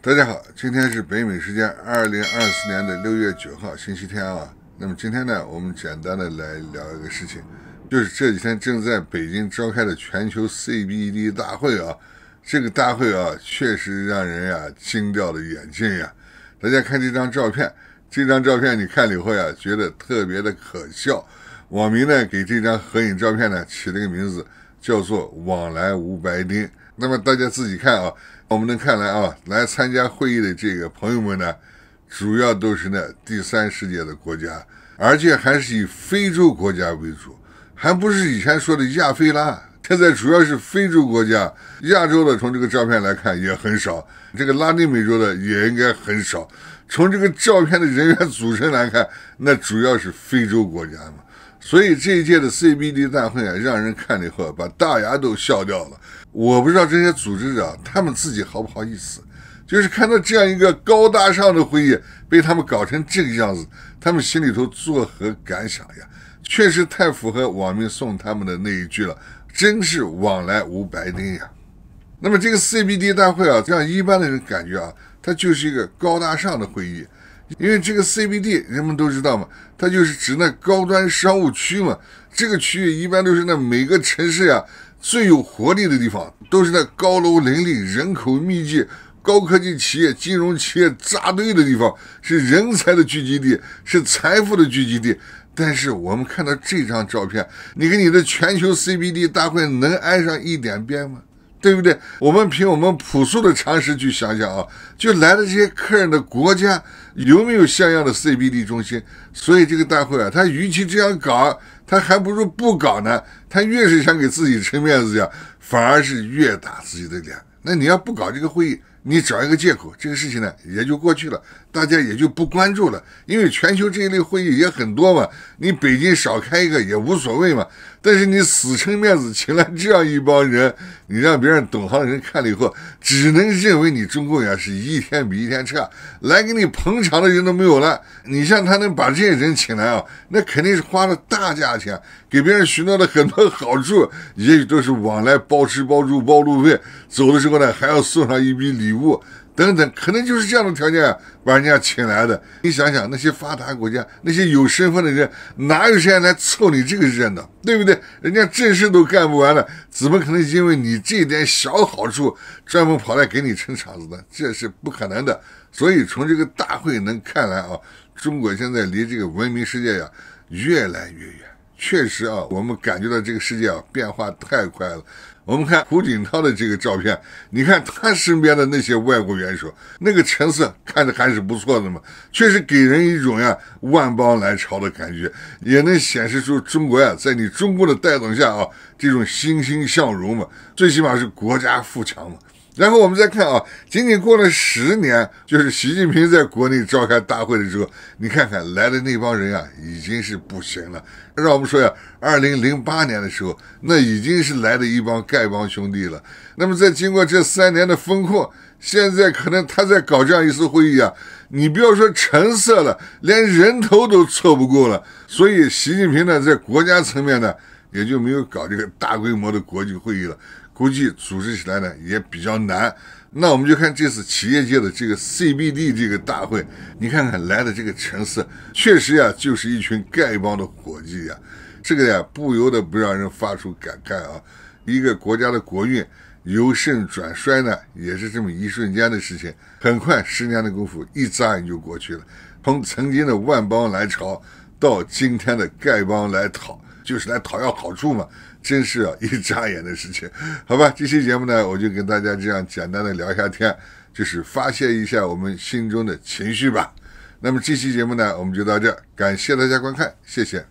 大家好，今天是北美时间二零二四年的六月九号星期天啊。那么今天呢，我们简单的来聊一个事情，就是这几天正在北京召开的全球 CBD 大会啊。这个大会啊，确实让人呀惊掉了眼镜呀。大家看这张照片，这张照片你看了以后呀，觉得特别的可笑。网民呢给这张合影照片呢起了个名字。叫做往来无白丁。那么大家自己看啊，我们能看来啊，来参加会议的这个朋友们呢，主要都是呢第三世界的国家，而且还是以非洲国家为主，还不是以前说的亚非拉，现在主要是非洲国家。亚洲的从这个照片来看也很少，这个拉丁美洲的也应该很少。从这个照片的人员组成来看，那主要是非洲国家嘛。所以这一届的 CBD 大会啊，让人看了以后把大牙都笑掉了。我不知道这些组织者他们自己好不好意思，就是看到这样一个高大上的会议被他们搞成这个样子，他们心里头作何感想呀？确实太符合网民送他们的那一句了，真是往来无白丁呀。那么这个 CBD 大会啊，让一般的人感觉啊，它就是一个高大上的会议。因为这个 CBD，人们都知道嘛，它就是指那高端商务区嘛。这个区域一般都是那每个城市呀最有活力的地方，都是那高楼林立、人口密集、高科技企业、金融企业扎堆的地方，是人才的聚集地，是财富的聚集地。但是我们看到这张照片，你跟你的全球 CBD 大会能挨上一点边吗？对不对？我们凭我们朴素的常识去想想啊，就来的这些客人的国家有没有像样的 CBD 中心？所以这个大会啊，他与其这样搞，他还不如不搞呢。他越是想给自己撑面子呀，反而是越打自己的脸。那你要不搞这个会议？你找一个借口，这个事情呢也就过去了，大家也就不关注了。因为全球这一类会议也很多嘛，你北京少开一个也无所谓嘛。但是你死撑面子，请来这样一帮人，你让别人懂行的人看了以后，只能认为你中共呀是一天比一天差，来给你捧场的人都没有了。你像他能把这些人请来啊，那肯定是花了大价钱，给别人寻到了很多好处，也许都是往来包吃包住包路费，走的时候呢还要送上一笔礼物。物等等，可能就是这样的条件把人家请来的。你想想，那些发达国家，那些有身份的人，哪有时间来凑你这个热闹，对不对？人家正事都干不完了，怎么可能因为你这点小好处，专门跑来给你撑场子呢？这是不可能的。所以从这个大会能看来啊，中国现在离这个文明世界呀，越来越远。确实啊，我们感觉到这个世界啊变化太快了。我们看胡锦涛的这个照片，你看他身边的那些外国元首，那个成色看着还是不错的嘛。确实给人一种呀万邦来朝的感觉，也能显示出中国呀在你中国的带动下啊这种欣欣向荣嘛，最起码是国家富强嘛。然后我们再看啊，仅仅过了十年，就是习近平在国内召开大会的时候，你看看来的那帮人啊，已经是不行了。让我们说呀，二零零八年的时候，那已经是来的一帮丐帮兄弟了。那么在经过这三年的风控，现在可能他在搞这样一次会议啊，你不要说成色了，连人头都凑不够了。所以习近平呢，在国家层面呢，也就没有搞这个大规模的国际会议了。估计组织起来呢也比较难，那我们就看这次企业界的这个 CBD 这个大会，你看看来的这个城市，确实呀就是一群丐帮的伙计呀，这个呀不由得不让人发出感慨啊！一个国家的国运由盛转衰呢，也是这么一瞬间的事情，很快十年的功夫一眨眼就过去了，从曾经的万邦来朝，到今天的丐帮来讨，就是来讨要好处嘛。真是一眨眼的事情，好吧，这期节目呢，我就跟大家这样简单的聊一下天，就是发泄一下我们心中的情绪吧。那么这期节目呢，我们就到这，感谢大家观看，谢谢。